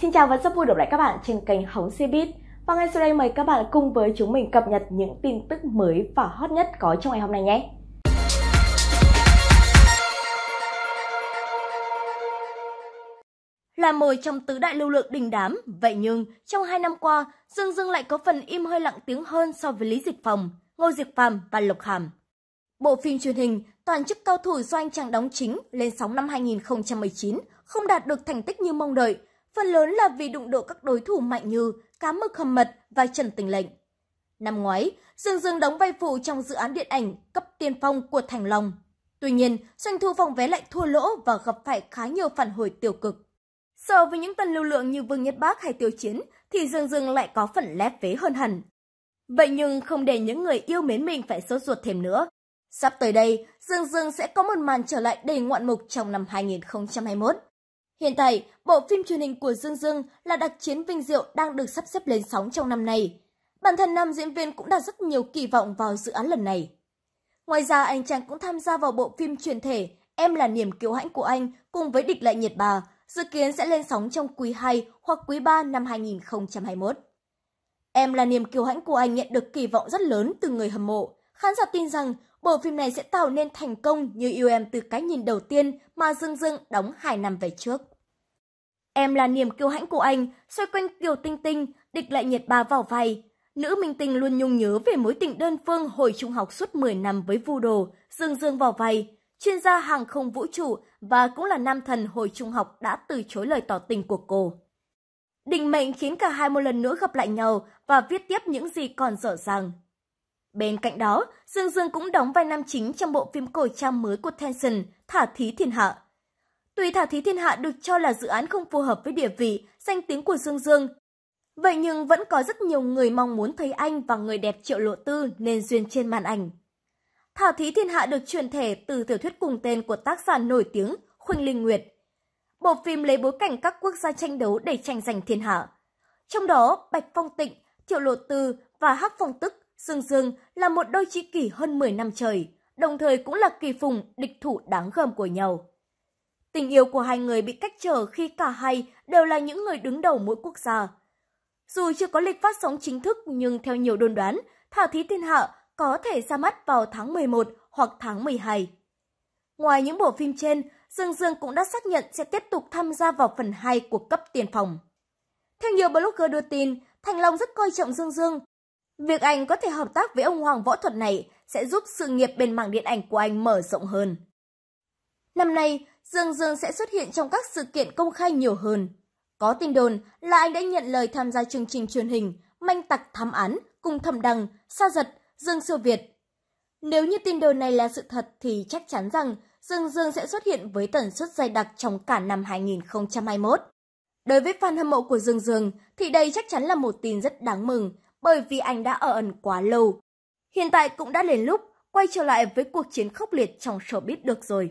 Xin chào và rất vui được lại các bạn trên kênh Hóng Cbiz. Và ngay sau đây mời các bạn cùng với chúng mình cập nhật những tin tức mới và hot nhất có trong ngày hôm nay nhé. Là mồi trong tứ đại lưu lượng đình đám, vậy nhưng trong hai năm qua, Dương Dương lại có phần im hơi lặng tiếng hơn so với Lý Dịch Phòng, Ngô Dịch Phàm và Lục Hàm. Bộ phim truyền hình Toàn chức cao thủ do anh chàng đóng chính lên sóng năm 2019 không đạt được thành tích như mong đợi – phần lớn là vì đụng độ các đối thủ mạnh như Cá mực hầm mật và Trần Tình Lệnh. Năm ngoái, Dương Dương đóng vai phụ trong dự án điện ảnh cấp tiên phong của Thành Long. Tuy nhiên, doanh thu phòng vé lại thua lỗ và gặp phải khá nhiều phản hồi tiêu cực. So với những tân lưu lượng như Vương Nhất Bác hay Tiêu Chiến, thì Dương Dương lại có phần lép vế hơn hẳn. Vậy nhưng không để những người yêu mến mình phải sốt ruột thêm nữa. Sắp tới đây, Dương Dương sẽ có một màn trở lại đầy ngoạn mục trong năm 2021. Hiện tại, bộ phim truyền hình của Dương Dương là đặc chiến vinh diệu đang được sắp xếp lên sóng trong năm nay. Bản thân nam diễn viên cũng đặt rất nhiều kỳ vọng vào dự án lần này. Ngoài ra, anh chàng cũng tham gia vào bộ phim truyền thể Em là niềm kiêu hãnh của anh cùng với địch lại nhiệt bà, dự kiến sẽ lên sóng trong quý 2 hoặc quý 3 năm 2021. Em là niềm kiêu hãnh của anh nhận được kỳ vọng rất lớn từ người hâm mộ. Khán giả tin rằng bộ phim này sẽ tạo nên thành công như yêu em từ cái nhìn đầu tiên mà Dương Dương đóng 2 năm về trước. Em là niềm kiêu hãnh của anh, xoay quanh Kiều Tinh Tinh, địch lại nhiệt ba vào vai. Nữ minh tinh luôn nhung nhớ về mối tình đơn phương hồi trung học suốt 10 năm với vu đồ, dương dương vào vai. Chuyên gia hàng không vũ trụ và cũng là nam thần hồi trung học đã từ chối lời tỏ tình của cô. Định mệnh khiến cả hai một lần nữa gặp lại nhau và viết tiếp những gì còn dở dàng. Bên cạnh đó, Dương Dương cũng đóng vai nam chính trong bộ phim cổ trang mới của Tencent, Thả Thí Thiên Hạ. Tùy Thảo Thí Thiên Hạ được cho là dự án không phù hợp với địa vị, danh tiếng của Dương Dương, vậy nhưng vẫn có rất nhiều người mong muốn thấy anh và người đẹp Triệu Lộ Tư nên duyên trên màn ảnh. Thảo Thí Thiên Hạ được truyền thể từ tiểu thuyết cùng tên của tác giả nổi tiếng Khuynh Linh Nguyệt. Bộ phim lấy bối cảnh các quốc gia tranh đấu để tranh giành thiên hạ. Trong đó, Bạch Phong Tịnh, Triệu Lộ Tư và Hắc Phong Tức, Dương Dương là một đôi tri kỷ hơn 10 năm trời, đồng thời cũng là kỳ phùng, địch thủ đáng gờm của nhau. Tình yêu của hai người bị cách trở khi cả hai đều là những người đứng đầu mỗi quốc gia. Dù chưa có lịch phát sóng chính thức nhưng theo nhiều đồn đoán, Thảo Thí Thiên Hạ có thể ra mắt vào tháng 11 hoặc tháng 12. Ngoài những bộ phim trên, Dương Dương cũng đã xác nhận sẽ tiếp tục tham gia vào phần 2 của cấp tiền phòng. Theo nhiều blogger đưa tin, Thành Long rất coi trọng Dương Dương. Việc anh có thể hợp tác với ông Hoàng Võ Thuật này sẽ giúp sự nghiệp bên mảng điện ảnh của anh mở rộng hơn. Năm nay, Dương Dương sẽ xuất hiện trong các sự kiện công khai nhiều hơn. Có tin đồn là anh đã nhận lời tham gia chương trình truyền hình Manh tặc thám án cùng thẩm đằng, sa giật, Dương Siêu Việt. Nếu như tin đồn này là sự thật thì chắc chắn rằng Dương Dương sẽ xuất hiện với tần suất dày đặc trong cả năm 2021. Đối với fan hâm mộ của Dương Dương thì đây chắc chắn là một tin rất đáng mừng bởi vì anh đã ở ẩn quá lâu. Hiện tại cũng đã đến lúc quay trở lại với cuộc chiến khốc liệt trong showbiz được rồi.